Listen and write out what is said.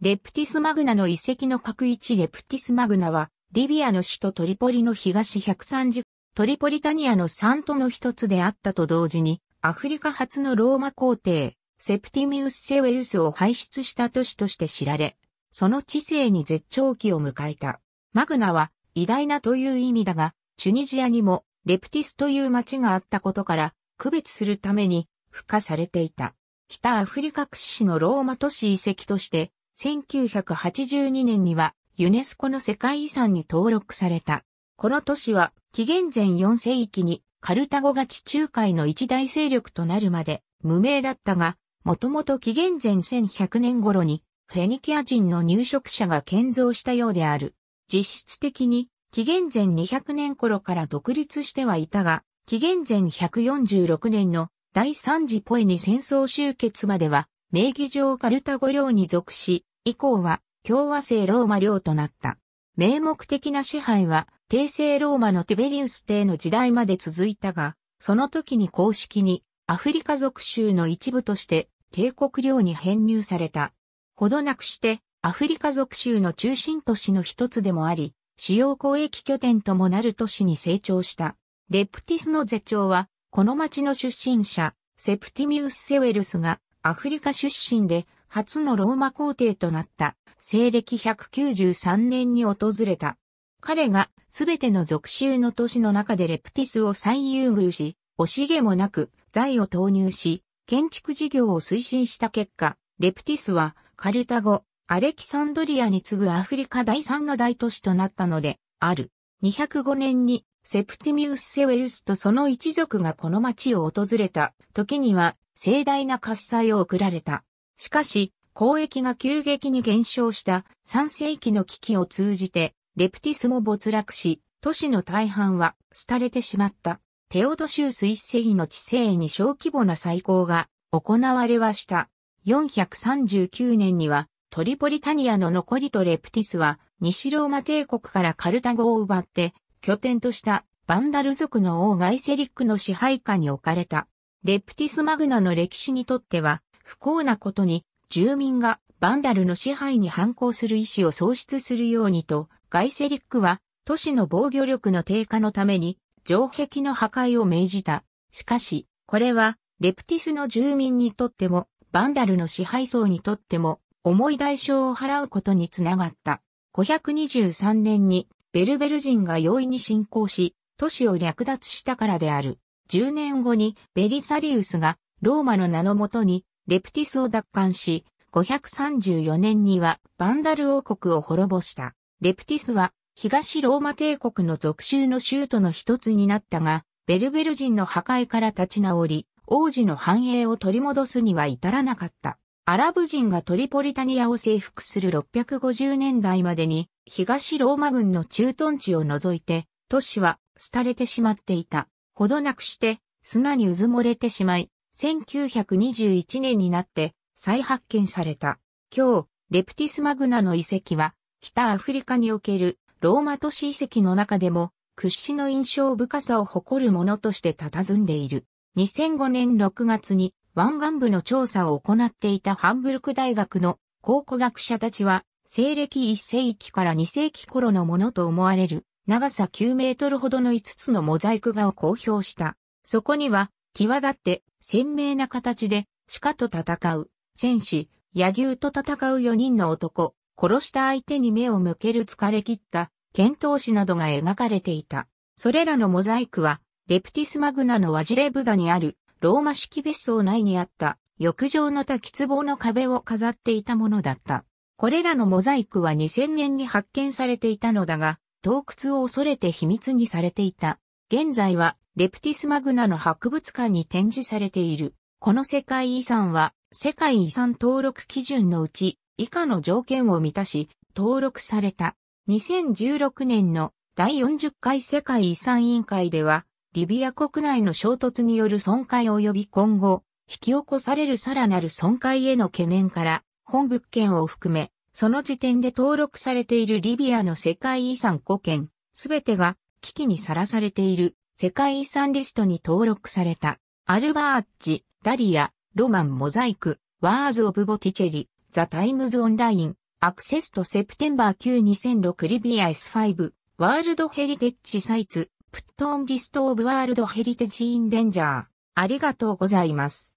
レプティスマグナの遺跡の各一レプティスマグナは、リビアの首都トリポリの東130、トリポリタニアの三都の一つであったと同時に、アフリカ初のローマ皇帝、セプティミウス・セウェルスを輩出した都市として知られ、その知性に絶頂期を迎えた。マグナは、偉大なという意味だが、チュニジアにも、レプティスという町があったことから、区別するために、付加されていた。北アフリカ屈指のローマ都市遺跡として、1982年にはユネスコの世界遺産に登録された。この都市は紀元前4世紀にカルタゴが地中海の一大勢力となるまで無名だったが、もともと紀元前1100年頃にフェニキア人の入植者が建造したようである。実質的に紀元前200年頃から独立してはいたが、紀元前146年の第三次ポエニ戦争終結までは名義上カルタゴ領に属し、以降は共和制ローマ領となった。名目的な支配は、帝政ローマのティベリウス帝の時代まで続いたが、その時に公式にアフリカ属州の一部として帝国領に編入された。ほどなくしてアフリカ属州の中心都市の一つでもあり、主要交易拠点ともなる都市に成長した。レプティスの絶頂は、この町の出身者、セプティミウス・セウェルスがアフリカ出身で初のローマ皇帝となった西暦193年に訪れた。彼がすべての属州の都市の中でレプティスを最優遇し、惜しげもなく財を投入し、建築事業を推進した結果、レプティスはカルタゴ、アレキサンドリアに次ぐアフリカ第三の大都市となったので、ある。205年にセプティミウス・セウェルスとその一族がこの町を訪れた時には盛大な喝采を送られた。しかし、交易が急激に減少した3世紀の危機を通じて、レプティスも没落し、都市の大半は廃れてしまった。テオドシウス一世の治世に小規模な再興が行われはした。439年にはトリポリタニアの残りとレプティスは西ローマ帝国からカルタゴを奪って拠点としたバンダル族の王ガイセリックの支配下に置かれた。レプティスマグナの歴史にとっては、不幸なことに、住民がバンダルの支配に反抗する意思を喪失するようにと、ガイセリックは、都市の防御力の低下のために、城壁の破壊を命じた。しかし、これは、レプティスの住民にとっても、バンダルの支配層にとっても、重い代償を払うことにつながった。523年に、ベルベル人が容易に侵攻し、都市を略奪したからである。10年後にベリサリウスがローマの名のもとにレプティスを奪還し、534年にはバンダル王国を滅ぼした。レプティスは東ローマ帝国の属州の州都の一つになったが、ベルベル人の破壊から立ち直り、王子の繁栄を取り戻すには至らなかった。アラブ人がトリポリタニアを征服する650年代までに、東ローマ軍の駐屯地を除いて、都市は廃れてしまっていた。ほどなくして砂にうずもれてしまい、1921年になって再発見された。今日、レプティスマグナの遺跡は、北アフリカにおけるローマ都市遺跡の中でも、屈指の印象深さを誇るものとして佇んでいる。2005年6月に湾岸部の調査を行っていたハンブルク大学の考古学者たちは、西暦1世紀から2世紀頃のものと思われる長さ9メートルほどの5つのモザイク画を公表した。そこには、際立って鮮明な形で、鹿と戦う、戦士、野牛と戦う4人の男、殺した相手に目を向ける疲れ切った、剣闘士などが描かれていた。それらのモザイクは、レプティスマグナのワジレブダにある、ローマ式別荘内にあった、浴場の滝壺の壁を飾っていたものだった。これらのモザイクは2000年に発見されていたのだが、洞窟を恐れて秘密にされていた。現在はレプティスマグナの博物館に展示されている。この世界遺産は世界遺産登録基準のうち以下の条件を満たし登録された。2016年の第40回世界遺産委員会ではリビア国内の衝突による損壊及び今後引き起こされるさらなる損壊への懸念から本物件を含めその時点で登録されているリビアの世界遺産5件、すべてが危機にさらされている世界遺産リストに登録された。アルバーッチ、ダリア、ロマンモザイク、ワーズ・オブ・ボティチェリ、ザ・タイムズ・オンライン、アクセスト・セプテンバー9 2006リビア S5、ワールドヘリテッジサイツ、プットオンリストオブワールドヘリテジインデンジャー。ありがとうございます。